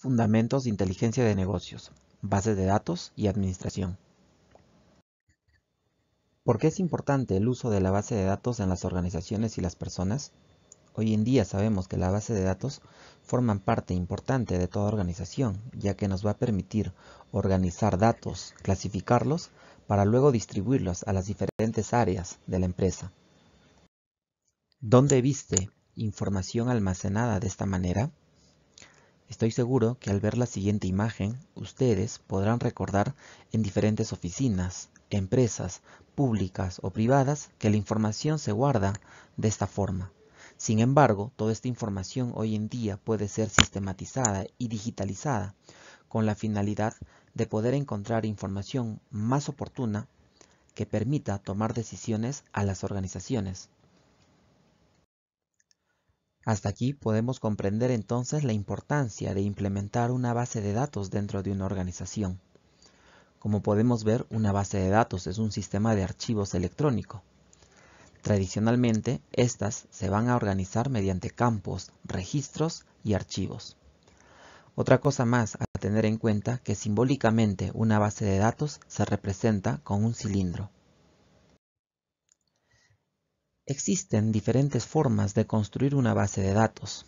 Fundamentos de Inteligencia de Negocios, Bases de Datos y Administración. ¿Por qué es importante el uso de la base de datos en las organizaciones y las personas? Hoy en día sabemos que la base de datos forman parte importante de toda organización, ya que nos va a permitir organizar datos, clasificarlos, para luego distribuirlos a las diferentes áreas de la empresa. ¿Dónde viste información almacenada de esta manera? Estoy seguro que al ver la siguiente imagen, ustedes podrán recordar en diferentes oficinas, empresas, públicas o privadas que la información se guarda de esta forma. Sin embargo, toda esta información hoy en día puede ser sistematizada y digitalizada con la finalidad de poder encontrar información más oportuna que permita tomar decisiones a las organizaciones. Hasta aquí podemos comprender entonces la importancia de implementar una base de datos dentro de una organización. Como podemos ver, una base de datos es un sistema de archivos electrónico. Tradicionalmente, estas se van a organizar mediante campos, registros y archivos. Otra cosa más a tener en cuenta que simbólicamente una base de datos se representa con un cilindro. Existen diferentes formas de construir una base de datos.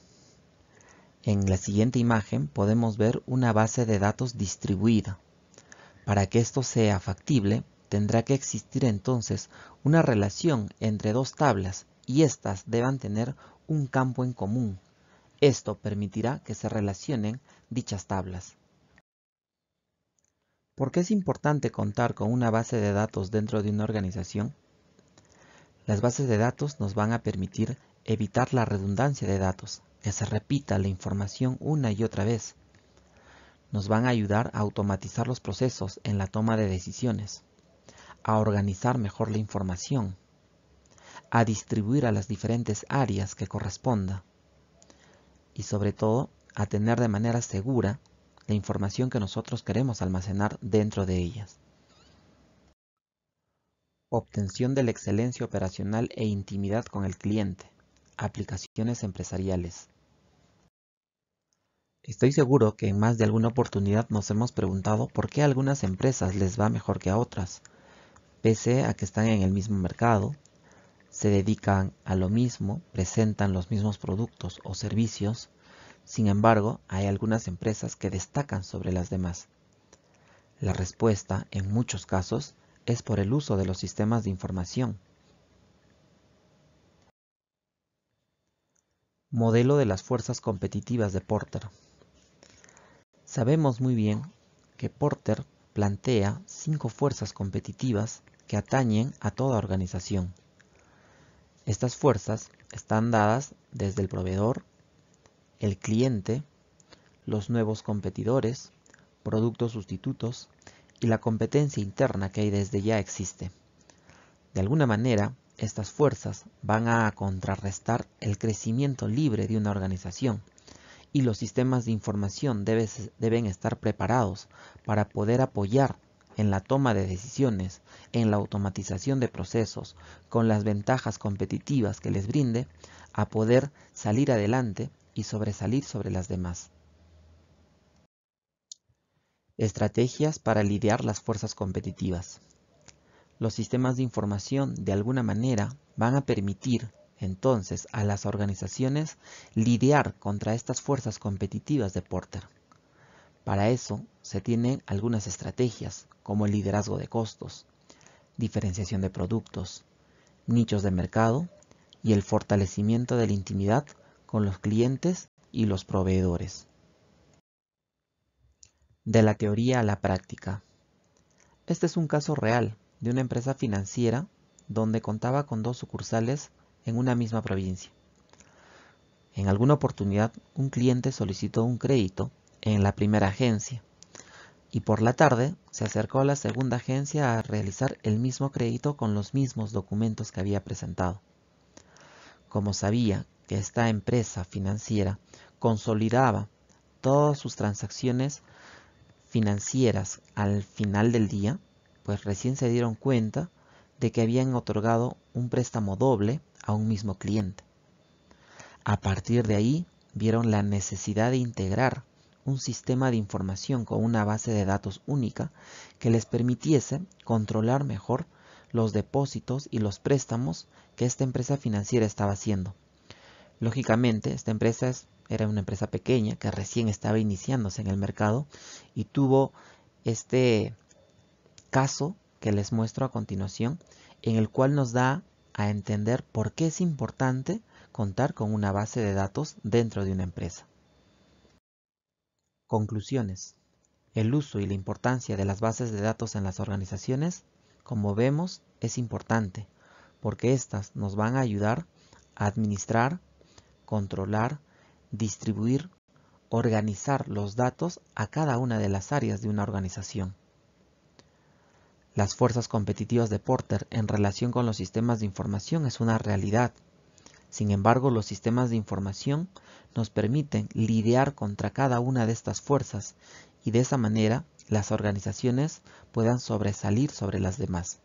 En la siguiente imagen podemos ver una base de datos distribuida. Para que esto sea factible, tendrá que existir entonces una relación entre dos tablas y éstas deban tener un campo en común. Esto permitirá que se relacionen dichas tablas. ¿Por qué es importante contar con una base de datos dentro de una organización? Las bases de datos nos van a permitir evitar la redundancia de datos, que se repita la información una y otra vez. Nos van a ayudar a automatizar los procesos en la toma de decisiones, a organizar mejor la información, a distribuir a las diferentes áreas que corresponda y sobre todo a tener de manera segura la información que nosotros queremos almacenar dentro de ellas. Obtención de la excelencia operacional e intimidad con el cliente. Aplicaciones empresariales. Estoy seguro que en más de alguna oportunidad nos hemos preguntado por qué a algunas empresas les va mejor que a otras, pese a que están en el mismo mercado, se dedican a lo mismo, presentan los mismos productos o servicios, sin embargo, hay algunas empresas que destacan sobre las demás. La respuesta, en muchos casos, es por el uso de los sistemas de información. Modelo de las fuerzas competitivas de Porter. Sabemos muy bien que Porter plantea cinco fuerzas competitivas que atañen a toda organización. Estas fuerzas están dadas desde el proveedor, el cliente, los nuevos competidores, productos sustitutos, y la competencia interna que desde ya existe. De alguna manera, estas fuerzas van a contrarrestar el crecimiento libre de una organización y los sistemas de información deben estar preparados para poder apoyar en la toma de decisiones, en la automatización de procesos, con las ventajas competitivas que les brinde, a poder salir adelante y sobresalir sobre las demás. Estrategias para lidiar las fuerzas competitivas. Los sistemas de información, de alguna manera, van a permitir entonces a las organizaciones lidiar contra estas fuerzas competitivas de Porter. Para eso se tienen algunas estrategias, como el liderazgo de costos, diferenciación de productos, nichos de mercado y el fortalecimiento de la intimidad con los clientes y los proveedores de la teoría a la práctica. Este es un caso real de una empresa financiera donde contaba con dos sucursales en una misma provincia. En alguna oportunidad, un cliente solicitó un crédito en la primera agencia y por la tarde se acercó a la segunda agencia a realizar el mismo crédito con los mismos documentos que había presentado. Como sabía que esta empresa financiera consolidaba todas sus transacciones financieras al final del día, pues recién se dieron cuenta de que habían otorgado un préstamo doble a un mismo cliente. A partir de ahí, vieron la necesidad de integrar un sistema de información con una base de datos única que les permitiese controlar mejor los depósitos y los préstamos que esta empresa financiera estaba haciendo. Lógicamente, esta empresa es era una empresa pequeña que recién estaba iniciándose en el mercado y tuvo este caso que les muestro a continuación, en el cual nos da a entender por qué es importante contar con una base de datos dentro de una empresa. Conclusiones. El uso y la importancia de las bases de datos en las organizaciones, como vemos, es importante, porque éstas nos van a ayudar a administrar, controlar distribuir, organizar los datos a cada una de las áreas de una organización. Las fuerzas competitivas de Porter en relación con los sistemas de información es una realidad. Sin embargo, los sistemas de información nos permiten lidiar contra cada una de estas fuerzas y de esa manera las organizaciones puedan sobresalir sobre las demás.